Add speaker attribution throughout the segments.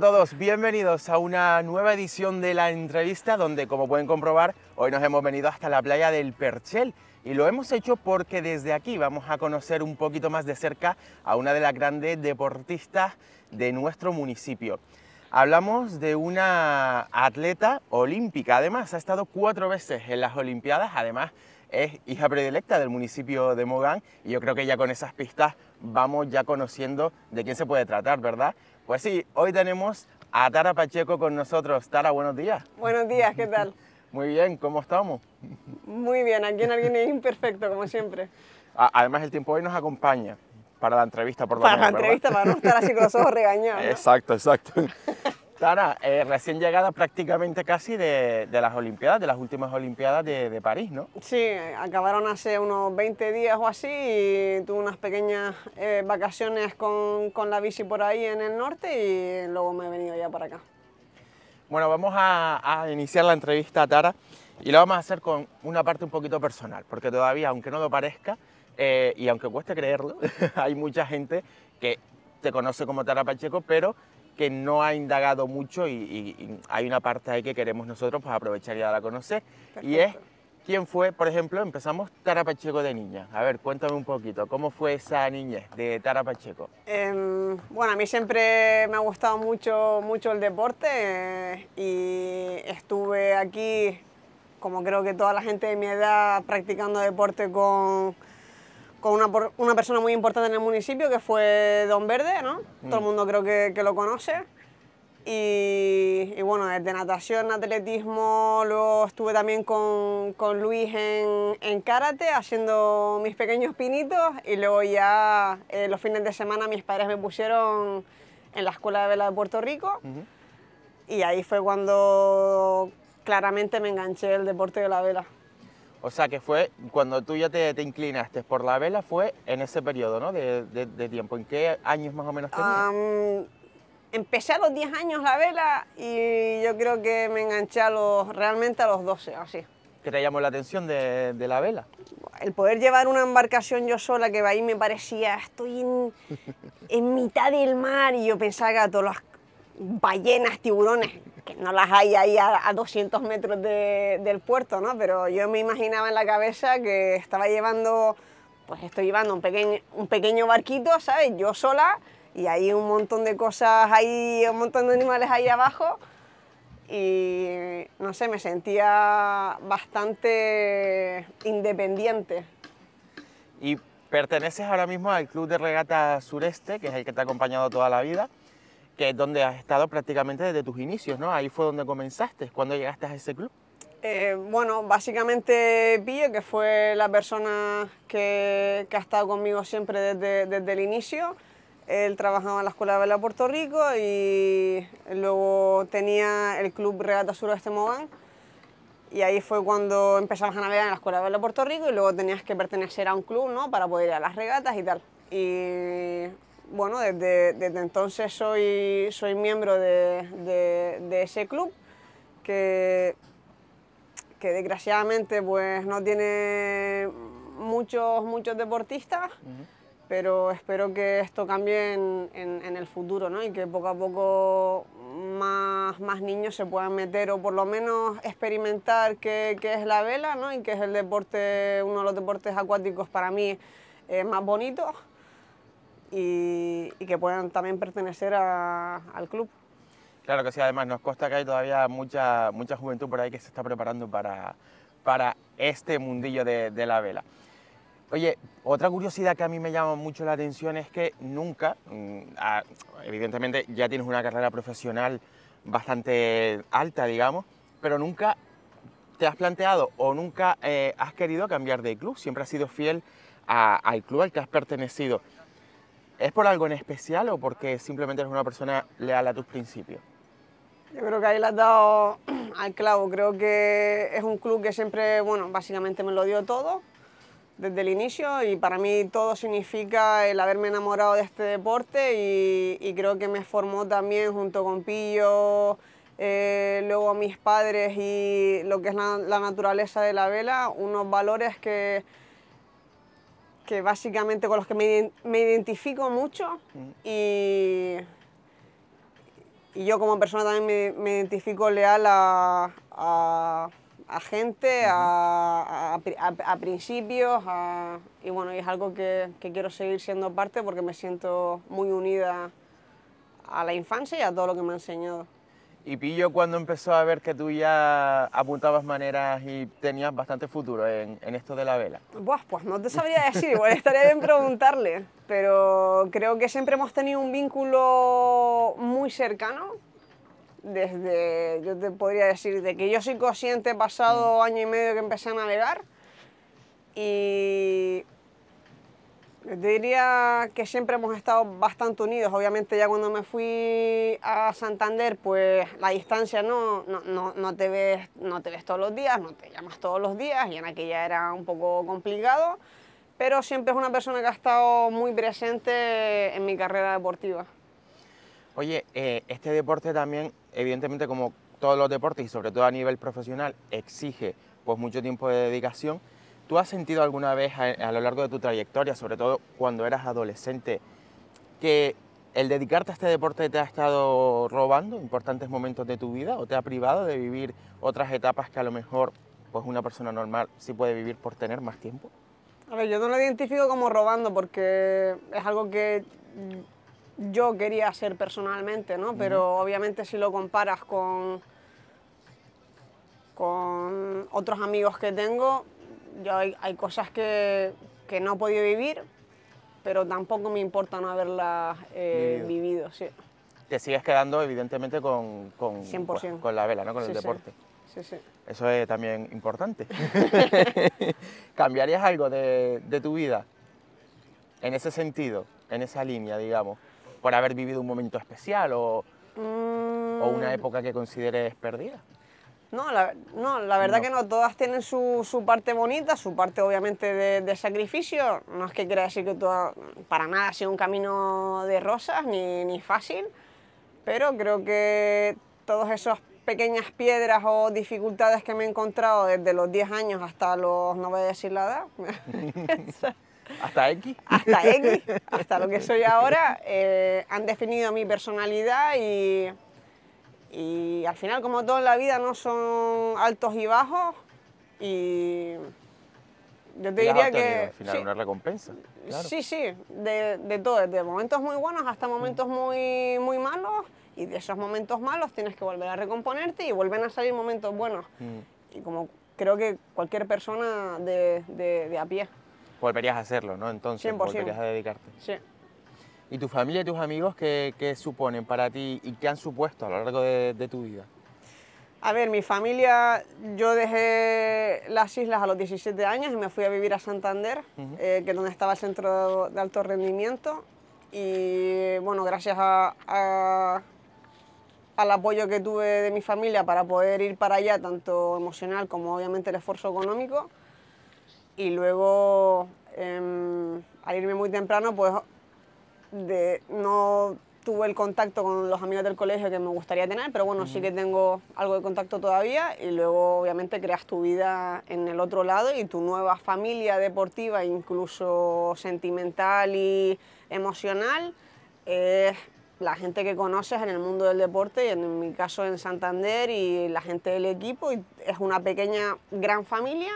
Speaker 1: a todos, bienvenidos a una nueva edición de la entrevista donde como pueden comprobar hoy nos hemos venido hasta la playa del Perchel y lo hemos hecho porque desde aquí vamos a conocer un poquito más de cerca a una de las grandes deportistas de nuestro municipio. Hablamos de una atleta olímpica, además ha estado cuatro veces en las Olimpiadas, además es hija predilecta del municipio de Mogán y yo creo que ya con esas pistas vamos ya conociendo de quién se puede tratar, ¿verdad? Pues sí, hoy tenemos a Tara Pacheco con nosotros. Tara, buenos días.
Speaker 2: Buenos días, ¿qué tal?
Speaker 1: Muy bien, ¿cómo estamos?
Speaker 2: Muy bien, aquí en Alguien es Imperfecto, como siempre.
Speaker 1: Además, el tiempo hoy nos acompaña para la entrevista, por lo para Para la entrevista, para no estar así con los ojos regañados. Exacto, exacto. Tara, eh, recién llegada prácticamente casi de, las Olimpiadas, de las últimas Olimpiadas de, París, ¿no?
Speaker 2: Sí, acabaron hace unos 20 días o así y tuve unas pequeñas eh, vacaciones con, la bici por ahí en el norte y luego me he venido ya para acá.
Speaker 1: Bueno, vamos a, iniciar la entrevista Tara y la vamos a hacer con una parte un poquito personal, porque todavía, aunque no lo parezca eh, y aunque cueste creerlo, hay mucha gente que te conoce como Tara Pacheco, pero que no ha indagado mucho y, hay una parte ahí que queremos nosotros pues, aprovechar y dar a conocer. Y es quién fue, por ejemplo, empezamos Tarapacheco de niña. A ver, cuéntame un poquito, ¿cómo fue esa niña de Tarapacheco?
Speaker 2: Em, bueno, a mí siempre me ha gustado mucho, mucho el deporte eh, y estuve aquí, como creo que toda la gente de mi edad, practicando deporte con con una, persona muy importante en el municipio que fue Don Verde, ¿no? Todo el mm. mundo creo que, lo conoce. Y, bueno, desde natación, atletismo, luego estuve también con, con Luis en, en, karate haciendo mis pequeños pinitos y luego ya eh, los fines de semana mis padres me pusieron en la Escuela de Vela de Puerto Rico y ahí fue cuando claramente me enganché el deporte de la vela.
Speaker 1: O sea que fue cuando tú ya te, inclinaste por la vela, fue en ese periodo ¿no? de, tiempo. ¿En qué años más o menos
Speaker 2: tenías? empecé a los 10 años la vela y yo creo que me enganché los, realmente a los 12, así.
Speaker 1: ¿Qué te llamó la atención de, la vela?
Speaker 2: El poder llevar una embarcación yo sola, que ahí me parecía, estoy en, mitad del mar y yo pensaba que a todas las ballenas, tiburones, no las hay ahí a, 200 metros del puerto, ¿no? Pero yo me imaginaba en la cabeza que estaba llevando, pues estoy llevando un pequeño, un pequeño barquito, ¿sabes? Yo sola y hay un montón de cosas ahí, un montón de animales ahí abajo y no sé, me sentía bastante independiente.
Speaker 1: Y perteneces ahora mismo al Club de Regata Sureste, que es el que te ha acompañado toda la vida que es donde has estado prácticamente desde tus inicios, ¿no? Ahí fue donde comenzaste, cuando llegaste a ese club.
Speaker 2: Eh, bueno, básicamente Pío, que fue la persona que, ha estado conmigo siempre desde, desde, el inicio. Él trabajaba en la Escuela de Vela Puerto Rico y luego tenía el Club Regata Suroeste Mogán. Y ahí fue cuando empezabas a navegar en la Escuela de Vela Puerto Rico y luego tenías que pertenecer a un club, ¿no? Para poder ir a las regatas y tal. Y bueno, desde, entonces soy, miembro de, ese club que, desgraciadamente pues, no tiene muchos, deportistas, pero espero que esto cambie en, el futuro ¿no? y que poco a poco más, niños se puedan meter o por lo menos experimentar qué, es la vela ¿no? y que es el deporte, uno de los deportes acuáticos para mí eh, más bonitos y, que puedan también pertenecer al club.
Speaker 1: Claro que sí, además nos consta que hay todavía mucha, mucha juventud por ahí que se está preparando para, este mundillo de, la vela. Oye, otra curiosidad que a mí me llama mucho la atención es que nunca, mm, ah, evidentemente ya tienes una carrera profesional bastante alta, digamos, pero nunca te has planteado o nunca eh, has querido cambiar de club, siempre has sido fiel al club al que has pertenecido. ¿Es por algo en especial o porque simplemente eres una persona leal a tus principios?
Speaker 2: Yo creo que ahí le has dado al clavo. Creo que es un club que siempre, bueno, básicamente me lo dio todo desde el inicio y para mí todo significa el haberme enamorado de este deporte y, creo que me formó también junto con Pillo, eh, luego mis padres y lo que es la naturaleza de la vela, unos valores que que básicamente con los que me, identifico mucho y, yo como persona también me, identifico leal a, gente, a, principios y bueno, es algo que, que quiero seguir siendo parte porque me siento muy unida a la infancia y a todo lo que me ha enseñado.
Speaker 1: Y Pillo, cuando empezó a ver que tú ya apuntabas maneras y tenías bastante futuro en, esto de la vela?
Speaker 2: pues no te sabría decir, igual estaría bien preguntarle, pero creo que siempre hemos tenido un vínculo muy cercano. Desde, yo te podría decir, de que yo soy consciente pasado mm. año y medio que empecé a navegar y diría que siempre hemos estado bastante unidos. Obviamente ya cuando me fui a Santander, pues la distancia no, te, ves, no te ves todos los días, no te llamas todos los días y en aquella era un poco complicado, pero siempre es una persona que ha estado muy presente en mi carrera deportiva.
Speaker 1: Oye, eh, este deporte también, evidentemente como todos los deportes y sobre todo a nivel profesional, exige pues mucho tiempo de dedicación ¿Tú has sentido alguna vez a, lo largo de tu trayectoria, sobre todo cuando eras adolescente, que el dedicarte a este deporte te ha estado robando importantes momentos de tu vida o te ha privado de vivir otras etapas que a lo mejor pues una persona normal sí puede vivir por tener más tiempo?
Speaker 2: A ver, yo no lo identifico como robando porque es algo que yo quería hacer personalmente, ¿no? Pero obviamente si lo comparas con, con otros amigos que tengo, yo hay, cosas que, no he podido vivir, pero tampoco me importa no haberlas eh, vivido.
Speaker 1: Te sigues quedando, evidentemente, con, con, con la vela, ¿no? con el deporte. Eso es también importante. ¿Cambiarías algo de, tu vida en ese sentido, en esa línea, digamos, por haber vivido un momento especial o
Speaker 2: una mm.
Speaker 1: época que consideres perdida?
Speaker 2: No, la, verdad que no, todas tienen su, parte bonita, su parte obviamente de, sacrificio. No es que quiera decir que todo, para nada ha sido un camino de rosas ni, fácil, pero creo que todas esas pequeñas piedras o dificultades que me he encontrado desde los 10 años hasta los, no voy a decir la edad,
Speaker 1: ¿Hasta X? Hasta X,
Speaker 2: hasta lo que soy ahora, eh, han definido mi personalidad y y al final, como todo en la vida, no son altos y bajos. Y yo te diría que... Al final una
Speaker 1: recompensa. Sí,
Speaker 2: sí, de, de, todo, desde momentos muy buenos hasta momentos mm. muy, muy malos. Y de esos momentos malos tienes que volver a recomponerte y vuelven a salir momentos buenos. Mm. Y como creo que cualquier persona de, de, a pie.
Speaker 1: Volverías a hacerlo, ¿no? Entonces, volverías a dedicarte. Sí. ¿Y tu familia y tus amigos qué, suponen para ti y qué han supuesto a lo largo de, tu vida?
Speaker 2: A ver, mi familia, yo dejé las islas a los 17 años y me fui a vivir a Santander, eh, que es donde estaba el centro de alto rendimiento. Y bueno, gracias al apoyo que tuve de mi familia para poder ir para allá, tanto emocional como obviamente el esfuerzo económico. Y luego, em, al irme muy temprano, pues no tuve el contacto con los amigos del colegio que me gustaría tener, pero bueno, sí que tengo algo de contacto todavía y luego obviamente creas tu vida en el otro lado y tu nueva familia deportiva, incluso sentimental y emocional, es la gente que conoces en el mundo del deporte, y en mi caso en Santander y la gente del equipo, y es una pequeña gran familia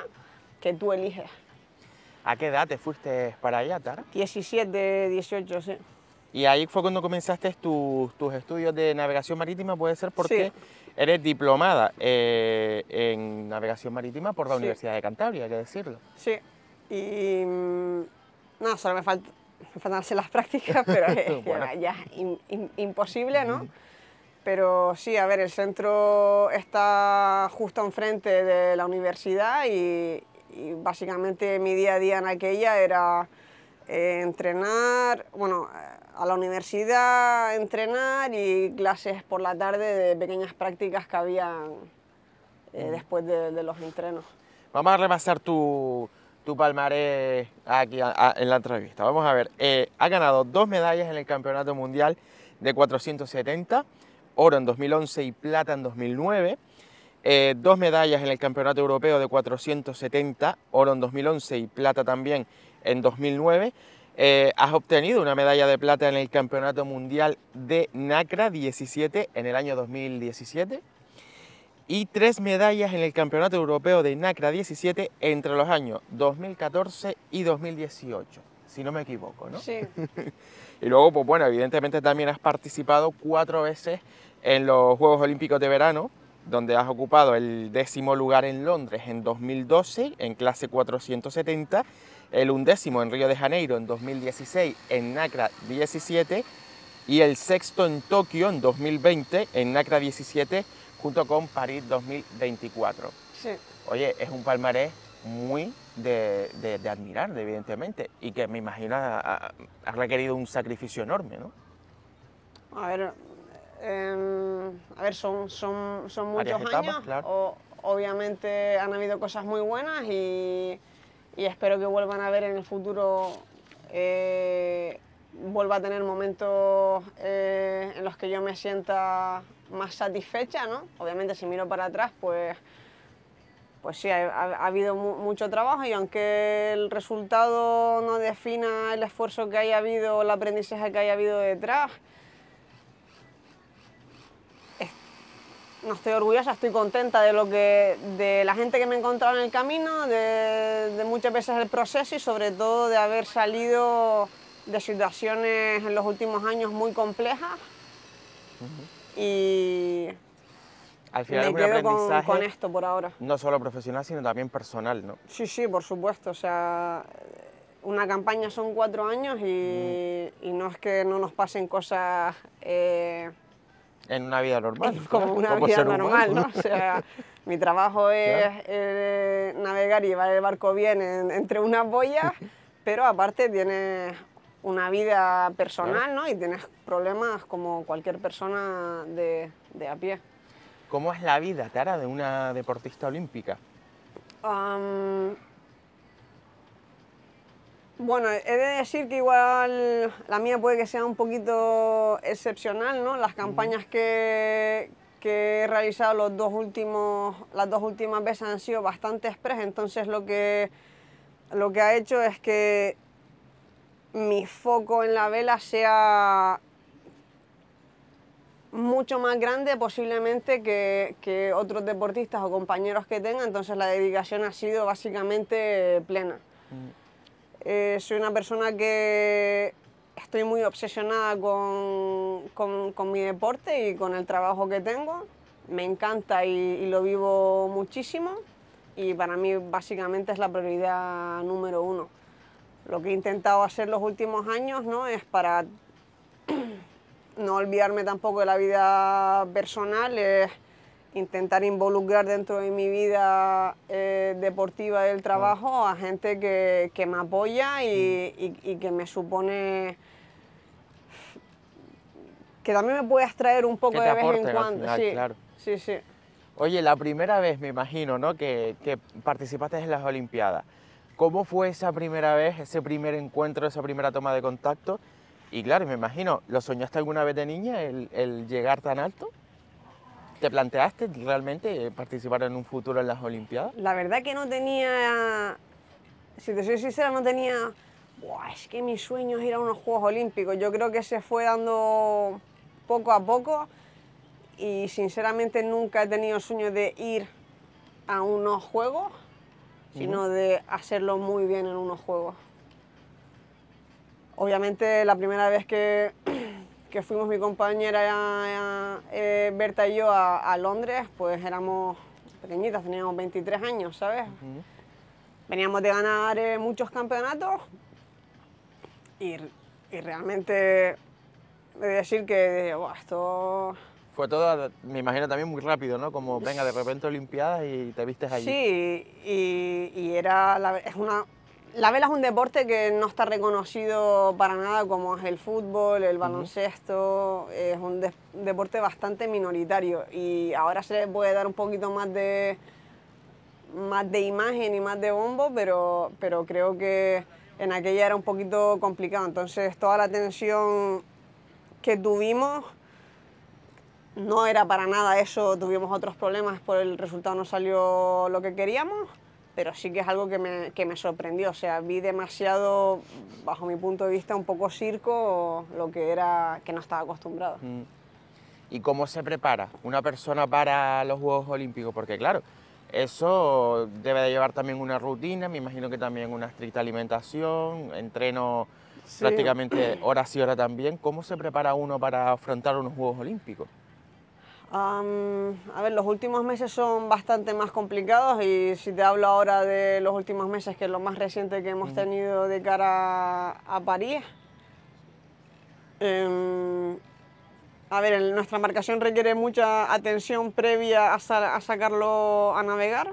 Speaker 2: que tú eliges.
Speaker 1: ¿A qué edad te fuiste para allá, Tara?
Speaker 2: 17, 18, sí.
Speaker 1: Y ahí fue cuando comenzaste tus estudios de navegación marítima, puede ser porque eres diplomada eh, en navegación marítima por la Universidad de Cantabria, hay que decirlo.
Speaker 2: Sí, y mm, no, solo me, faltan las prácticas, pero ya, imposible, ¿no? Pero sí, a ver, el centro está justo enfrente de la universidad y, y básicamente mi día a día en aquella era eh, entrenar, bueno, eh, a la universidad entrenar y clases por la tarde de pequeñas prácticas que había eh, mm. después de, los entrenos.
Speaker 1: Vamos a repasar tu, tu palmarés aquí en la entrevista. Vamos a ver, ha ganado dos medallas en el Campeonato Mundial de 470, oro en 2011 y plata en 2009. Eh, dos medallas en el Campeonato Europeo de 470, oro en 2011 y plata también en 2009. Eh, has obtenido una medalla de plata en el Campeonato Mundial de NACRA 17 en el año 2017 y tres medallas en el Campeonato Europeo de NACRA 17 entre los años 2014 y 2018, si no me equivoco, ¿no? Sí. y luego, pues bueno, evidentemente también has participado cuatro veces en los Juegos Olímpicos de Verano, donde has ocupado el décimo lugar en Londres en 2012 en clase 470, el undécimo en Río de Janeiro en 2016 en NACRA 17 y el sexto en Tokio en 2020 en NACRA 17 junto con París 2024. Sí. Oye, es un palmarés muy de, de, admirar, evidentemente, y que me imagino ha, ha requerido un sacrificio enorme, ¿no?
Speaker 2: A ver, Em, a ver, son, muchos años. obviamente han habido cosas muy buenas y, espero que vuelvan a ver en el futuro, eh, vuelva a tener momentos eh, en los que yo me sienta más satisfecha, ¿no? Obviamente si miro para atrás, pues, pues sí, ha, habido mucho trabajo y aunque el resultado no defina el esfuerzo que haya habido, el aprendizaje que haya habido detrás, no estoy orgullosa, estoy contenta de lo que de la gente que me he encontrado en el camino, de, muchas veces el proceso y sobre todo de haber salido de situaciones en los últimos años muy complejas. Y al final me quedo con, esto por ahora.
Speaker 1: No solo profesional, sino también personal, ¿no?
Speaker 2: Sí, sí, por supuesto. O sea, una campaña son cuatro años y, no es que no nos pasen cosas... Eh,
Speaker 1: en una vida normal. Como una vida normal, ¿no? O sea,
Speaker 2: mi trabajo es eh, navegar y llevar el barco bien entre unas boyas, pero aparte tienes una vida personal, ¿no? Y tienes problemas como cualquier persona de, a pie.
Speaker 1: ¿Cómo es la vida, Tara, de una deportista olímpica?
Speaker 2: Bueno, he de decir que igual la mía puede que sea un poquito excepcional, ¿no? Las campañas que, he realizado los dos últimos, las dos últimas veces han sido bastante express, entonces lo que, lo que ha hecho es que mi foco en la vela sea mucho más grande posiblemente que, otros deportistas o compañeros que tenga, entonces la dedicación ha sido básicamente plena. Mm. Eh, soy una persona que estoy muy obsesionada con, mi deporte y con el trabajo que tengo. Me encanta y, lo vivo muchísimo y para mí básicamente es la prioridad número uno. Lo que he intentado hacer los últimos años ¿no? es para no olvidarme tampoco de la vida personal, intentar involucrar dentro de mi vida eh, deportiva del trabajo a gente que, me apoya y, que me supone que también me puede extraer un poco de vez en cuando. claro. sí, sí. Oye, la primera
Speaker 1: vez, me imagino, ¿no? Que, participaste en las Olimpiadas. ¿Cómo fue esa primera vez, ese primer encuentro, esa primera toma de contacto? Y claro, me imagino, ¿lo soñaste alguna vez de niña el llegar tan alto? ¿Te planteaste realmente participar en un futuro en las Olimpiadas?
Speaker 2: La verdad que no tenía, si te soy sincera, no tenía, es que mi sueño es ir a unos Juegos Olímpicos. Yo creo que se fue dando poco a poco y sinceramente nunca he tenido sueño de ir a unos Juegos, sino de hacerlo muy bien en unos Juegos. Obviamente la primera vez que que fuimos mi compañera eh, eh, Berta y yo a, Londres, pues éramos pequeñitas, teníamos 23 años, ¿sabes? Veníamos de ganar eh, muchos campeonatos y, y realmente de decir que esto...
Speaker 1: Fue todo, me imagino también muy rápido, ¿no? Como venga de repente Olimpiadas y te vistes allí.
Speaker 2: Sí, y, era es una la vela es un deporte que no está reconocido para nada como es el fútbol, el baloncesto, es un, deporte bastante minoritario y ahora se le puede dar un poquito más de, más de imagen y más de bombo, pero, pero creo que en aquella era un poquito complicado, entonces toda la tensión que tuvimos no era para nada eso, tuvimos otros problemas, por el resultado no salió lo que queríamos pero sí que es algo que me, sorprendió. O sea, vi demasiado, bajo mi punto de vista, un poco circo, lo que era que no estaba acostumbrado.
Speaker 1: Mm. ¿Y cómo se prepara una persona para los Juegos Olímpicos? Porque claro, eso debe de llevar también una rutina, me imagino que también una estricta alimentación, entreno prácticamente horas y horas también. ¿Cómo se prepara uno para afrontar unos Juegos Olímpicos?
Speaker 2: a ver, los últimos meses son bastante más complicados y si te hablo ahora de los últimos meses, que es lo más reciente que hemos mm. tenido de cara a, París. Em, a ver, nuestra embarcación requiere mucha atención previa a, sacarlo a navegar.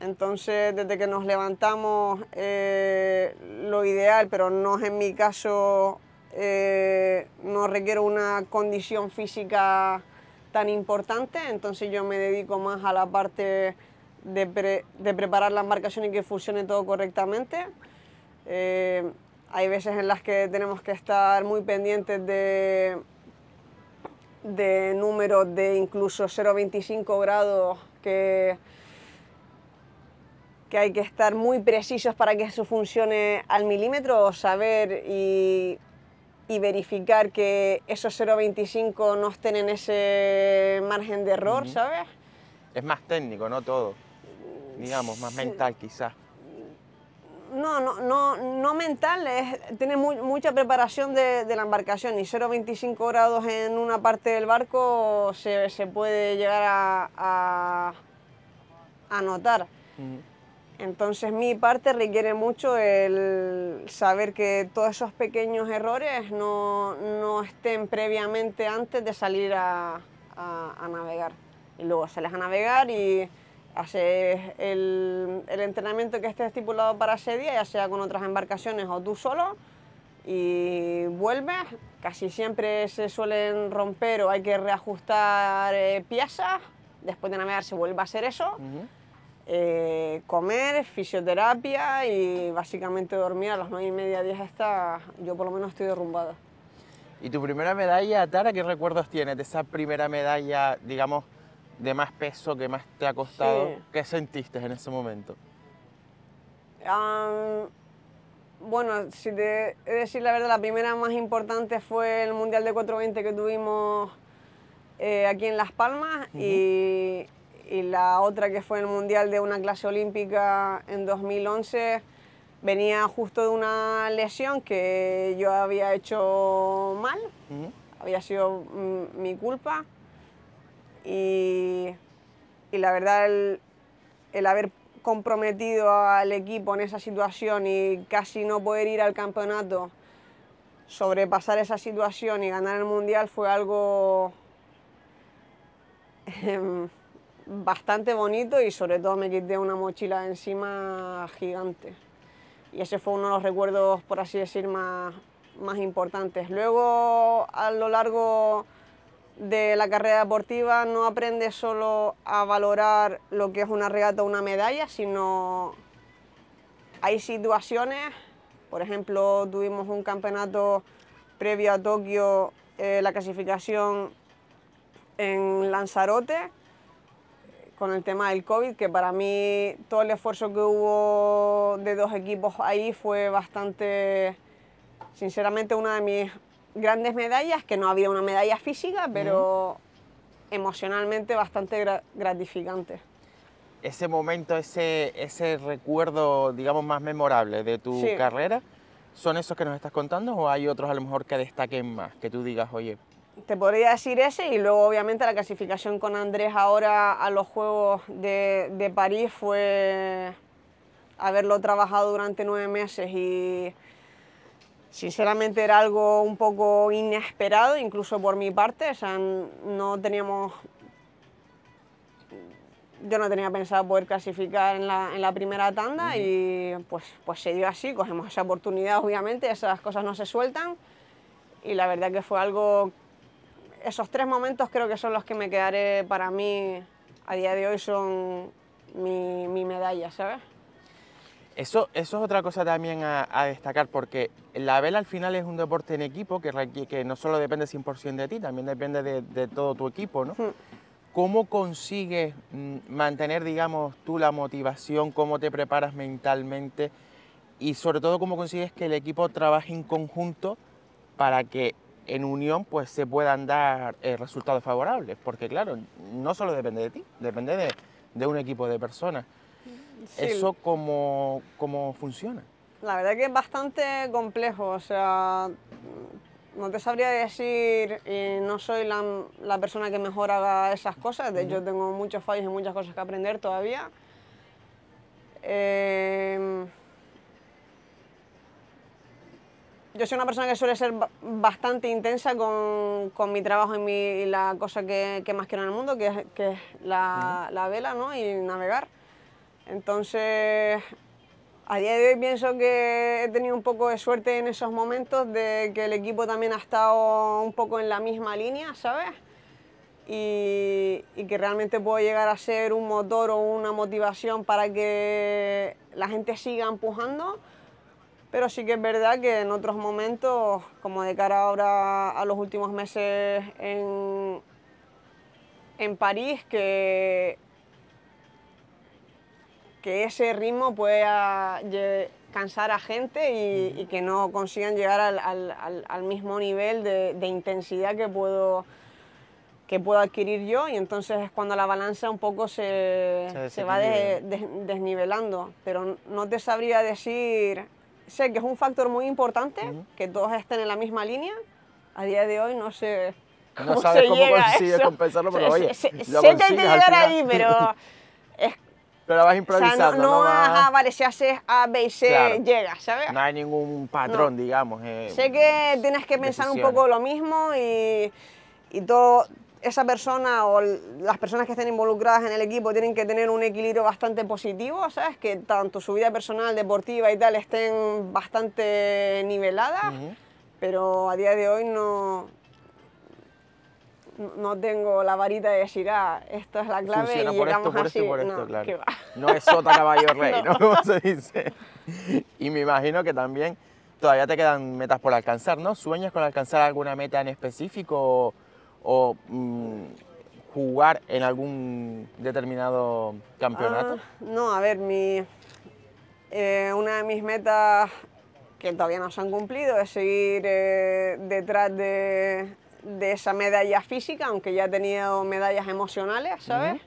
Speaker 2: Entonces, desde que nos levantamos, eh, lo ideal, pero no es en mi caso, eh, no requiere una condición física tan importante, entonces yo me dedico más a la parte de, preparar la embarcación y que funcione todo correctamente. Eh, hay veces en las que tenemos que estar muy pendientes de, de números de incluso 0,25 grados que, que hay que estar muy precisos para que eso funcione al milímetro, saber y y verificar que esos 0,25 no estén en ese margen de error, ¿sabes?
Speaker 1: Es más técnico, no todo. Digamos, más mental quizás.
Speaker 2: No, no, no, no mental, es, tiene mucha preparación de, la embarcación y 0,25 grados en una parte del barco se, puede llegar a, a, notar. Entonces mi parte requiere mucho el saber que todos esos pequeños errores no, no estén previamente antes de salir a, navegar. Y luego sales a navegar y haces el, entrenamiento que esté estipulado para ese día, ya sea con otras embarcaciones o tú solo, y vuelves. Casi siempre se suelen romper o hay que reajustar eh, piezas. Después de navegar se vuelve a hacer eso. Eh, comer, fisioterapia y básicamente dormir a las nueve y media, diez, hasta yo por lo menos estoy derrumbada.
Speaker 1: ¿Y tu primera medalla, Tara, qué recuerdos tienes de esa primera medalla, digamos, de más peso que más te ha costado? ¿Qué sentiste en ese momento?
Speaker 2: bueno, si te he de decir la verdad, la primera más importante fue el Mundial de 420 que tuvimos eh, aquí en Las Palmas y y la otra que fue el Mundial de una clase olímpica en 2011 venía justo de una lesión que yo había hecho mal, había sido mm, mi culpa y, la verdad el, el, haber comprometido al equipo en esa situación y casi no poder ir al campeonato, sobrepasar esa situación y ganar el mundial fue algo... Em, bastante bonito y sobre todo me quité una mochila encima gigante. Y ese fue uno de los recuerdos, por así decir, más, importantes. Luego, a lo largo de la carrera deportiva, no aprendes solo a valorar lo que es una regata o una medalla, sino hay situaciones, por ejemplo, tuvimos un campeonato previo a Tokio, eh, la clasificación en Lanzarote, con el tema del COVID, que para mí todo el esfuerzo que hubo de dos equipos ahí fue bastante, sinceramente, una de mis grandes medallas, que no había una medalla física, pero emocionalmente bastante gratificante.
Speaker 1: Ese momento, ese, ese recuerdo, digamos, más memorable de tu carrera, ¿son esos que nos estás contando o hay otros a lo mejor que destaquen más, que tú digas, oye,
Speaker 2: te podría decir ese y luego obviamente la clasificación con Andrés ahora a los Juegos de, París fue haberlo trabajado durante nueve meses y sinceramente era algo un poco inesperado, incluso por mi parte, o sea, no teníamos... Yo no tenía pensado poder clasificar en la, en primera tanda y pues, pues se dio así, cogemos esa oportunidad, obviamente, esas cosas no se sueltan y la verdad que fue algo esos tres momentos creo que son los que me quedaré para mí a día de hoy son mi, mi medalla, ¿sabes?
Speaker 1: Eso, eso es otra cosa también a, destacar, porque la vela al final es un deporte en equipo que, que no solo depende 100% de ti, también depende de, todo tu equipo, ¿no? Hmm. ¿Cómo consigues mm, mantener, digamos, tú la motivación? ¿Cómo te preparas mentalmente? Y sobre todo, ¿cómo consigues que el equipo trabaje en conjunto para que en unión pues se puedan dar eh, resultados favorables, porque claro, no solo depende de ti, depende de, un equipo de personas. ¿Eso cómo, cómo funciona?
Speaker 2: La verdad que es bastante complejo, o sea, no te sabría decir, y no soy la, persona que mejor haga esas cosas, de hecho tengo muchos fallos y muchas cosas que aprender todavía. Eh, yo soy una persona que suele ser bastante intensa con, con mi trabajo y, la cosa que, más quiero en el mundo, que es, la, vela ¿no? y navegar. Entonces, a día de hoy pienso que he tenido un poco de suerte en esos momentos, de que el equipo también ha estado un poco en la misma línea, ¿sabes? y que realmente puedo llegar a ser un motor o una motivación para que la gente siga empujando pero sí que es verdad que en otros momentos, como de cara ahora a los últimos meses en, París, que, que ese ritmo pueda cansar a gente y, que no consigan llegar al, mismo nivel de, intensidad que puedo que puedo adquirir yo y entonces es cuando la balanza un poco se, va desnivelando. Pero no te sabría decir sé que es un factor muy importante, que todos estén en la misma línea. A día de hoy no sé cómo No sabes se cómo consigues eso. compensarlo, pero oye, sé que llegar ahí, pero...
Speaker 1: Es, pero vas improvisando. no, vas, a
Speaker 2: vale, si haces A, B y C, claro. llegas, ¿sabes?
Speaker 1: No hay ningún patrón, digamos. Eh, sé
Speaker 2: que tienes que pensar un poco lo mismo y, y todo, esa persona o las personas que estén involucradas en el equipo tienen que tener un equilibrio bastante positivo, ¿sabes? Que tanto su vida personal, deportiva y tal estén bastante niveladas, pero a día de hoy no, no tengo la varita de decir, ah, esto es la clave y por así. no, es sota caballo rey, ¿no? ¿no?
Speaker 1: se dice. Y me imagino que también todavía te quedan metas por alcanzar, ¿no? ¿Sueñas con alcanzar alguna meta en específico o mm, jugar en algún determinado campeonato? Ah,
Speaker 2: no, a ver, mi, eh, una de mis metas que todavía no se han cumplido es seguir eh, detrás de, de, esa medalla física, aunque ya he tenido medallas emocionales, ¿sabes?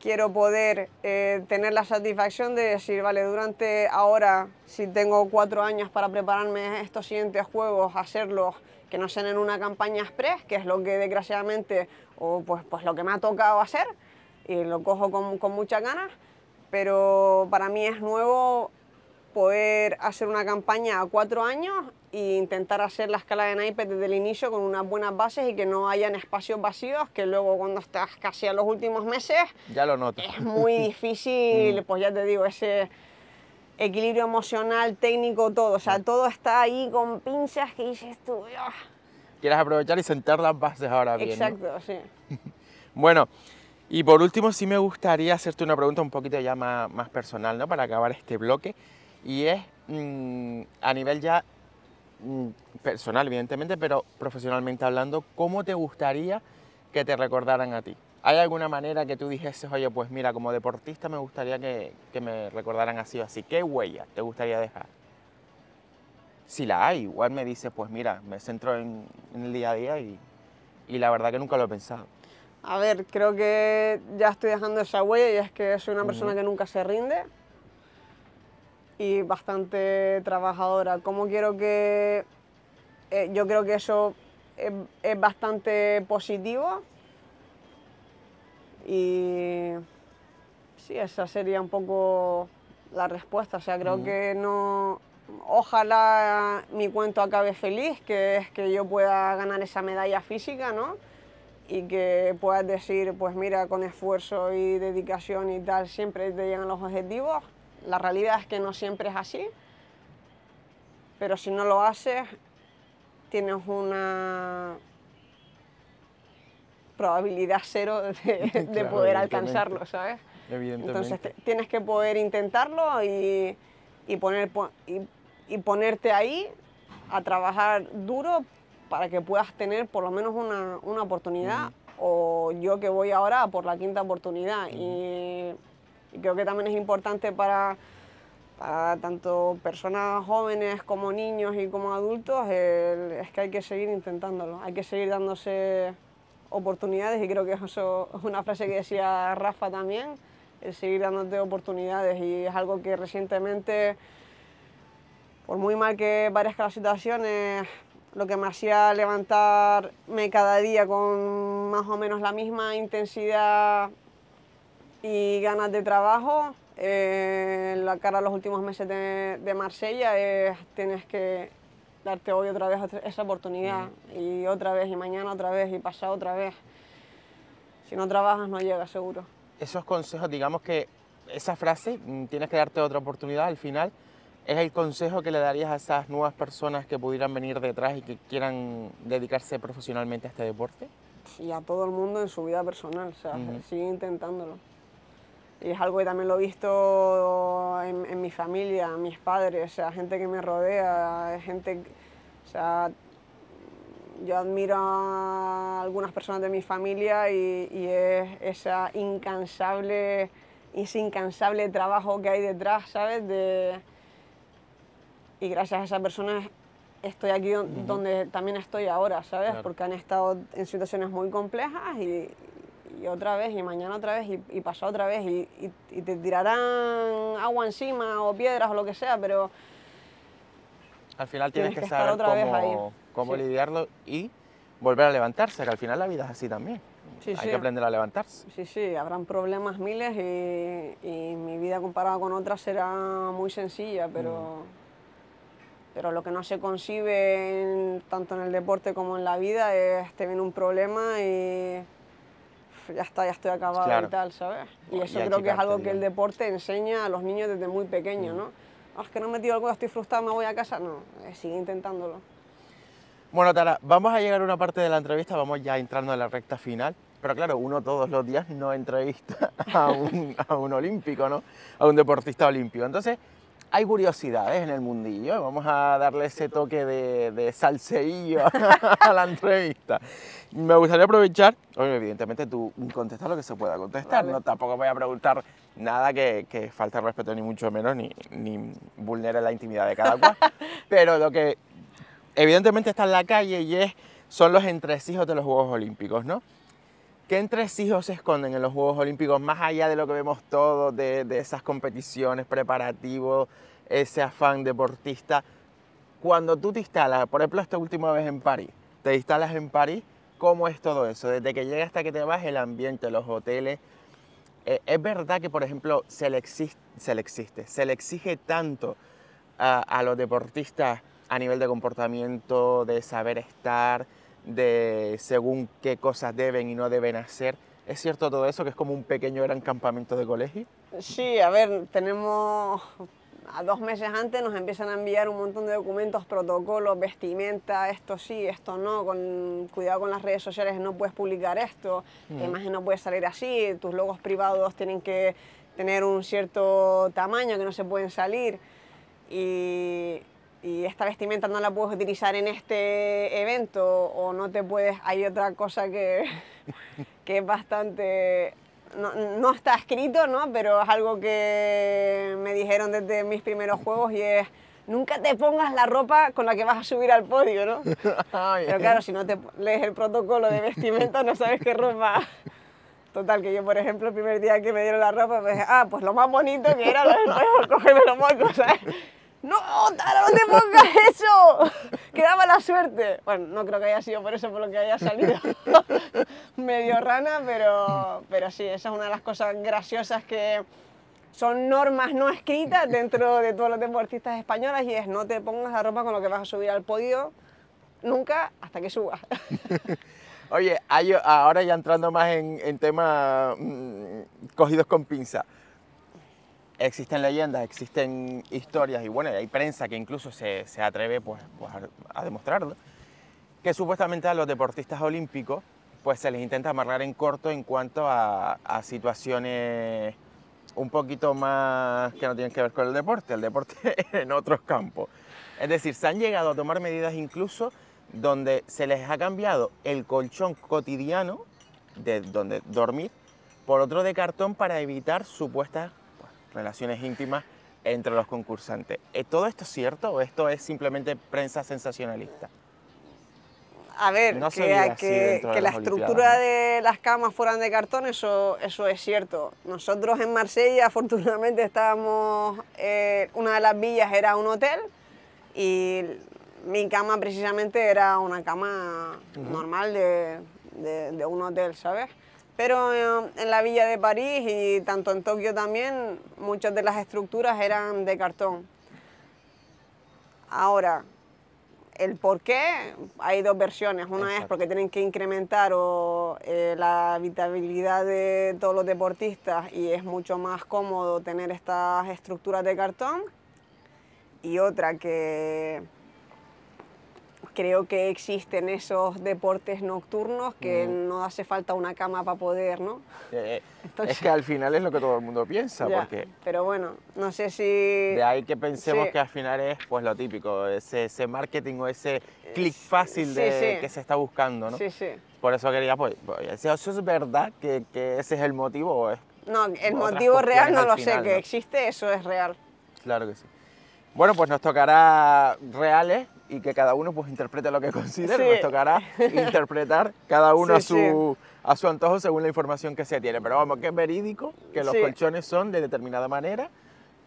Speaker 2: Quiero poder eh, tener la satisfacción de decir, vale, durante ahora, si tengo cuatro años para prepararme estos siguientes juegos, hacerlos que no sean en una campaña express, que es lo que desgraciadamente, o pues, pues lo que me ha tocado hacer, y lo cojo con, con muchas ganas, pero para mí es nuevo poder hacer una campaña a cuatro años e intentar hacer la escala de naipes desde el inicio con unas buenas bases y que no hayan espacios vacíos que luego cuando estás casi a los últimos meses ya lo notas. es muy difícil mm. pues ya te digo ese equilibrio emocional, técnico, todo. O sea, todo está ahí con pinchas que dices tú.
Speaker 1: Quieres aprovechar y sentar las bases ahora bien. Exacto, sí. bueno, y por último sí me gustaría hacerte una pregunta un poquito ya más, personal, ¿no? Para acabar este bloque. Y es mm, a nivel ya mm, personal, evidentemente, pero profesionalmente hablando, ¿cómo te gustaría que te recordaran a ti? ¿Hay alguna manera que tú dijese, oye, pues mira, como deportista me gustaría que, me recordaran así o así? ¿Qué huella te gustaría dejar? Si la hay, igual me dices, pues mira, me centro en, el día a día y, y la verdad que nunca lo he pensado.
Speaker 2: A ver, creo que ya estoy dejando esa huella y es que soy una persona que nunca se rinde y bastante trabajadora. ¿Cómo quiero que...? Eh, yo creo que eso es, es bastante positivo y sí, esa sería un poco la respuesta. O sea, creo mm. que no. Ojalá mi cuento acabe feliz, que es que yo pueda ganar esa medalla física, ¿no? Y que puedas decir, pues mira, con esfuerzo y dedicación y tal, siempre te llegan los objetivos. La realidad es que no siempre es así. Pero si no lo haces, tienes una probabilidad cero de, poder alcanzarlo, ¿sabes?
Speaker 1: Evidentemente. Entonces
Speaker 2: tienes que poder intentarlo y, poner, y, ponerte ahí a trabajar duro para que puedas tener por lo menos una, una oportunidad. Mm. O yo que voy ahora por la quinta oportunidad. Mm. Y, creo que también es importante para, para, tanto personas jóvenes como niños y como adultos, es que hay que seguir intentándolo, hay que seguir dándose oportunidades, y creo que eso es una frase que decía Rafa también, el seguir dándote oportunidades y es algo que recientemente, por muy mal que parezca la situación, lo que me hacía levantarme cada día con más o menos la misma intensidad y ganas de trabajo, eh, la cara a los últimos meses de, Marsella es tienes que darte hoy otra vez esa oportunidad mm. y otra vez y mañana otra vez y pasado otra vez. Si no trabajas no llegas seguro.
Speaker 1: Esos consejos, digamos que esa frase, mm, tienes que darte otra oportunidad al final, es el consejo que le darías a esas nuevas personas que pudieran venir detrás y que quieran dedicarse profesionalmente a este deporte.
Speaker 2: Y a todo el mundo en su vida personal, o sea, sigue intentándolo. Y es algo que también lo he visto en, mi familia, mis padres, o gente que me rodea, gente, o sea, yo admiro a algunas personas de mi familia y, es esa incansable, ese incansable trabajo que hay detrás, ¿sabes? y gracias a esas personas estoy aquí donde también estoy ahora, ¿sabes? Porque han estado en situaciones muy complejas y, y otra vez, y mañana otra vez, y, y otra vez, y, te tirarán agua encima o piedras o lo que sea, pero...
Speaker 1: Al final tienes, que, saber cómo, lidiarlo y volver a levantarse, que al final la vida es así también. Hay que aprender a
Speaker 2: levantarse. Sí, sí, habrán problemas miles y, mi vida comparada con otras será muy sencilla, pero... Mm. pero lo que no se concibe tanto en el deporte como en la vida es te viene un problema y ya está, ya estoy acabado y tal, ¿sabes? Y oh, eso creo que es algo que el deporte enseña a los niños desde muy pequeños, ¿no? Mm. Ah, es que no he metido algo, estoy frustrado, me voy a casa. No, eh, sigue intentándolo.
Speaker 1: Bueno, Tara, vamos a llegar a una parte de la entrevista, vamos ya entrando en la recta final. Pero claro, uno todos los días no entrevista a un, a un olímpico, ¿no? A un deportista olímpico. Entonces, hay curiosidades en el mundillo. Vamos a darle ese toque de, de salseillo a la entrevista. Me gustaría aprovechar, evidentemente tú contestas lo que se pueda contestar, no tampoco voy a preguntar nada que, que falte respeto ni mucho menos, ni, ni vulnere la intimidad de cada cual, pero lo que evidentemente está en la calle y es, son los entresijos de los Juegos Olímpicos, ¿no? ¿Qué entresijos se esconden en los Juegos Olímpicos más allá de lo que vemos todo, de, esas competiciones, preparativos, ese afán deportista? Cuando tú te instalas, por ejemplo, esta última vez en París, te instalas en París, ¿cómo es todo eso? Desde que llegas hasta que te vas, el ambiente, los hoteles. Eh, es verdad que, por ejemplo, se le, exige, se le, existe, se le exige tanto a los deportistas a nivel de comportamiento, de saber estar, de según qué cosas deben y no deben hacer. ¿Es cierto todo eso, que es como un pequeño gran campamento de colegio?
Speaker 2: Sí, a ver, tenemos... A dos meses antes nos empiezan a enviar un montón de documentos, protocolos, vestimenta, esto sí, esto no, con cuidado con las redes sociales, no puedes publicar esto, mm. imagen no puede salir así, tus logos privados tienen que tener un cierto tamaño que no se pueden salir. Y y esta vestimenta no la puedes utilizar en este evento o no te puedes, hay otra cosa que, que es bastante, no, no, está escrito, ¿no? pero es algo que me dijeron desde mis primeros juegos y es, nunca te pongas la ropa con la que vas a subir al podio, ¿no? Ah, pero claro, si no te lees el protocolo de vestimenta no sabes qué ropa Total, que yo, por ejemplo, el primer día que me dieron la ropa, me pues, dije, ah, pues lo más bonito que era, lo mejor cogerme los ¿sabes? ¡No! ¡Tara, no te pongas eso! Quedaba la suerte. Bueno, no creo que haya sido por eso por lo que haya salido. Medio rana, pero, sí, esa es una de las cosas graciosas que son normas no escritas dentro de todos los deportistas españoles y es no te pongas la ropa con lo que vas a subir al podio nunca hasta que subas.
Speaker 1: Oye, ahora ya entrando más en, temas mm, cogidos con pinza existen leyendas, existen historias y bueno, hay prensa que incluso se, atreve pues, pues a demostrarlo, que supuestamente a los deportistas olímpicos pues se les intenta amarrar en corto en cuanto a situaciones un poquito más que no tienen que ver con el deporte, el deporte en otros campos. Es decir, se han llegado a tomar medidas incluso donde se les ha cambiado el colchón cotidiano de donde dormir por otro de cartón para evitar supuestas relaciones íntimas entre los concursantes. Eh, ¿Todo esto es cierto o esto es simplemente prensa sensacionalista?
Speaker 2: A ver, no que, que, la estructura de las camas fueran de cartón, eso, eso es cierto. Nosotros en Marsella, afortunadamente, estábamos, eh, una de las villas era un hotel y mi cama precisamente era una cama normal de, de, de un hotel, ¿sabes? Pero eh, en la villa de París y tanto en Tokio también, muchas de las estructuras eran de cartón. Ahora, el por qué, hay dos versiones. Una es porque tienen que incrementar eh, la habitabilidad de todos los deportistas y es mucho más cómodo tener estas estructuras de cartón. Y otra que creo que existen esos deportes nocturnos que no hace falta una cama para poder, ¿no? Eh, eh, es que al
Speaker 1: final es lo que todo el mundo piensa, porque...
Speaker 2: Pero bueno, no sé si... De ahí
Speaker 1: que pensemos que al final es pues lo típico, ese, ese marketing o ese eh, clic fácil de, que se está buscando, ¿no? Sí, sí. Por eso quería, pues, eso es verdad, que, que, ese es el motivo
Speaker 2: No, el motivo real no lo sé, que existe, eso es real.
Speaker 1: Claro que sí. Bueno, pues nos tocará reales y que cada uno pues interprete lo que considere. Nos tocará interpretar cada uno a, su, a su antojo según la información que se tiene. Pero vamos, que es verídico que los colchones son de determinada manera.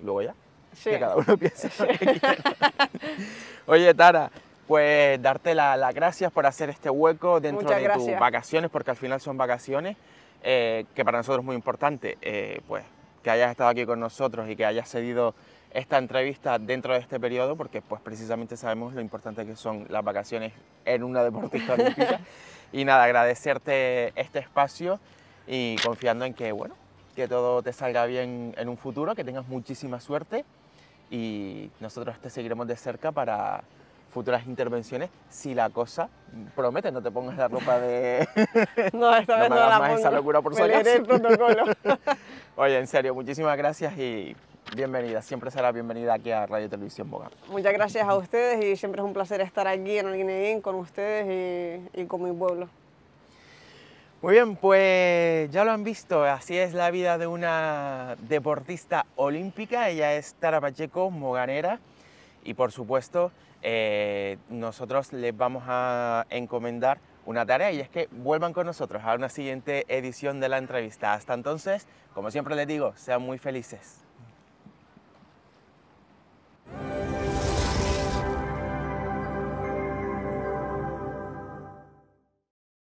Speaker 1: Luego ya, que cada uno piense. Oye, Tara, pues darte las gracias por hacer este hueco dentro de tus vacaciones, porque al final son vacaciones, eh, que para nosotros es muy importante, eh, pues que hayas estado aquí con nosotros y que hayas cedido esta entrevista dentro de este periodo, porque pues precisamente sabemos lo importante que son las vacaciones en una deportista olímpica. y nada, agradecerte este espacio y confiando en que, bueno, que todo te salga bien en un futuro, que tengas muchísima suerte y nosotros te seguiremos de cerca para futuras intervenciones si la cosa promete, no te pongas la ropa de... No, esta no, más esa locura por Me Oye, en serio, muchísimas gracias y bienvenida, siempre será bienvenida aquí a Radio Televisión Boga.
Speaker 2: Muchas gracias a ustedes y siempre es un placer estar aquí en el Guineín con ustedes y, con mi pueblo.
Speaker 1: Muy bien, pues ya lo han visto, así es la vida de una deportista olímpica, ella es Tara Pacheco, moganera, y por supuesto eh, nosotros les vamos a encomendar una tarea y es que vuelvan con nosotros a una siguiente edición de la entrevista. Hasta entonces, como siempre les digo, sean muy felices. Bye.